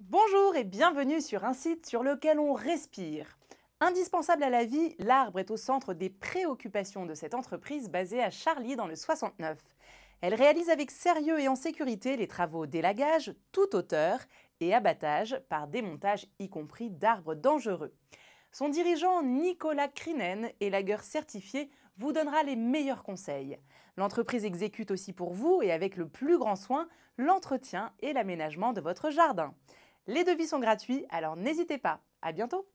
Bonjour et bienvenue sur un site sur lequel on respire. Indispensable à la vie, l'arbre est au centre des préoccupations de cette entreprise basée à Charlie dans le 69. Elle réalise avec sérieux et en sécurité les travaux d'élagage, tout hauteur et abattage par démontage y compris d'arbres dangereux. Son dirigeant Nicolas Crinen, élagueur certifié, vous donnera les meilleurs conseils. L'entreprise exécute aussi pour vous et avec le plus grand soin l'entretien et l'aménagement de votre jardin. Les devis sont gratuits, alors n'hésitez pas. À bientôt